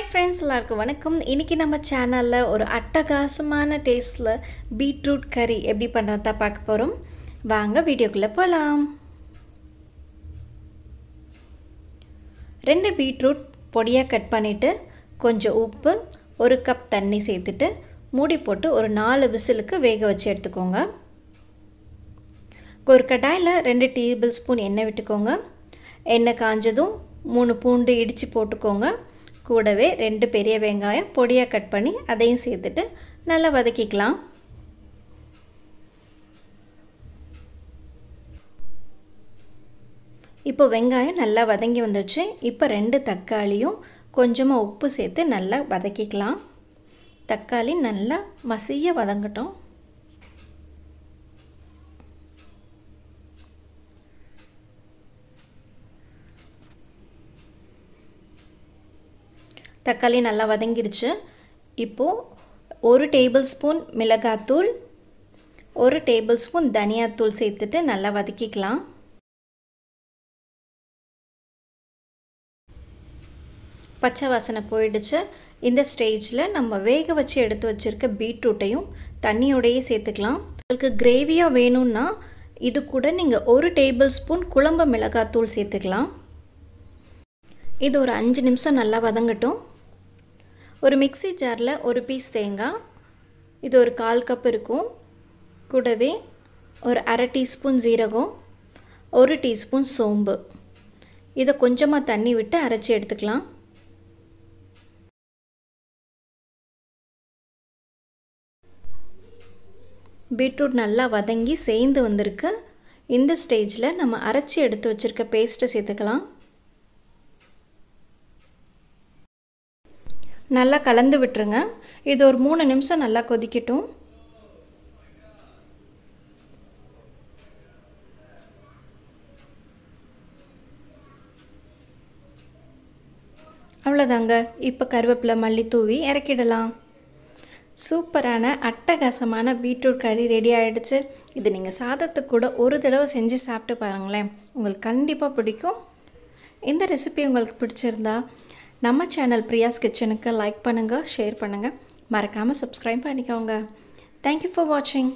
hi friends எல்லாருக்கும் வணக்கம் இன்றைக்கி நம்ம சேனலில் ஒரு அட்டகாசமான டேஸ்ட்டில் பீட்ரூட் கறி எப்படி பண்ணுறதா பார்க்க போகிறோம் வாங்க வீடியோக்குள்ளே போகலாம் ரெண்டு பீட்ரூட் பொடியாக கட் பண்ணிவிட்டு கொஞ்சம் உப்பு ஒரு கப் தண்ணி சேர்த்துட்டு மூடி போட்டு ஒரு நாலு விசிலுக்கு வேக வச்சு எடுத்துக்கோங்க ஒரு கடாயில் ரெண்டு டேபிள் ஸ்பூன் எண்ணெய் விட்டுக்கோங்க எண்ணெய் காஞ்சதும் மூணு பூண்டு இடித்து போட்டுக்கோங்க கூடவே ரெண்டு பெரிய வெங்காயம் பொடியாக கட் பண்ணி அதையும் சேர்த்துட்டு நல்லா வதக்கிக்கலாம் இப்போ வெங்காயம் நல்லா வதங்கி வந்துடுச்சு இப்போ ரெண்டு தக்காளியும் கொஞ்சமாக உப்பு சேர்த்து நல்லா வதக்கிக்கலாம் தக்காளி நல்லா மசிய வதங்கட்டும் தக்காளி நல்லா வதங்கிருச்சு இப்போது ஒரு டேபிள் ஸ்பூன் மிளகாத்தூள் ஒரு டேபிள் ஸ்பூன் தனியாத்தூள் சேர்த்துட்டு நல்லா வதக்கிக்கலாம் பச்சை வாசனை போயிடுச்சு இந்த ஸ்டேஜில் நம்ம வேக வச்சு எடுத்து வச்சுருக்க பீட்ரூட்டையும் தண்ணியோடையே சேர்த்துக்கலாம் உங்களுக்கு கிரேவியாக வேணும்னா இது கூட நீங்கள் ஒரு டேபிள் ஸ்பூன் குழம்பு மிளகாத்தூள் சேர்த்துக்கலாம் இது ஒரு அஞ்சு நிமிஷம் நல்லா வதங்கட்டும் ஒரு மிக்சி ஜாரில் ஒரு பீஸ் தேங்காய் இது ஒரு கால் கப் இருக்கும் கூடவே ஒரு அரை டீஸ்பூன் ஜீரகம் ஒரு டீஸ்பூன் சோம்பு இதை கொஞ்சமாக தண்ணி விட்டு அரைச்சி எடுத்துக்கலாம் பீட்ரூட் நல்லா வதங்கி சேர்ந்து வந்திருக்கு இந்த ஸ்டேஜில் நம்ம அரைச்சி எடுத்து வச்சுருக்க பேஸ்ட்டை சேர்த்துக்கலாம் நல்லா கலந்து விட்டுருங்க இது ஒரு மூணு நிமிஷம் நல்லா கொதிக்கட்டும் அவ்வளோதாங்க இப்போ கருவேப்பிலை மல்லி தூவி இறக்கிடலாம் சூப்பரான அட்டகாசமான பீட்ரூட் கறி ரெடி ஆகிடுச்சு இது நீங்கள் சாதத்துக்கு கூட ஒரு தடவை செஞ்சு சாப்பிட்டு பாருங்களேன் உங்களுக்கு கண்டிப்பாக பிடிக்கும் இந்த ரெசிபி உங்களுக்கு பிடிச்சிருந்தா நம்ம சேனல் பிரியாஸ் கிச்சனுக்கு லைக் பண்ணுங்கள் ஷேர் பண்ணுங்கள் மறக்காமல் சப்ஸ்கிரைப் பண்ணிக்கோங்க தேங்க்யூ ஃபார் வாட்சிங்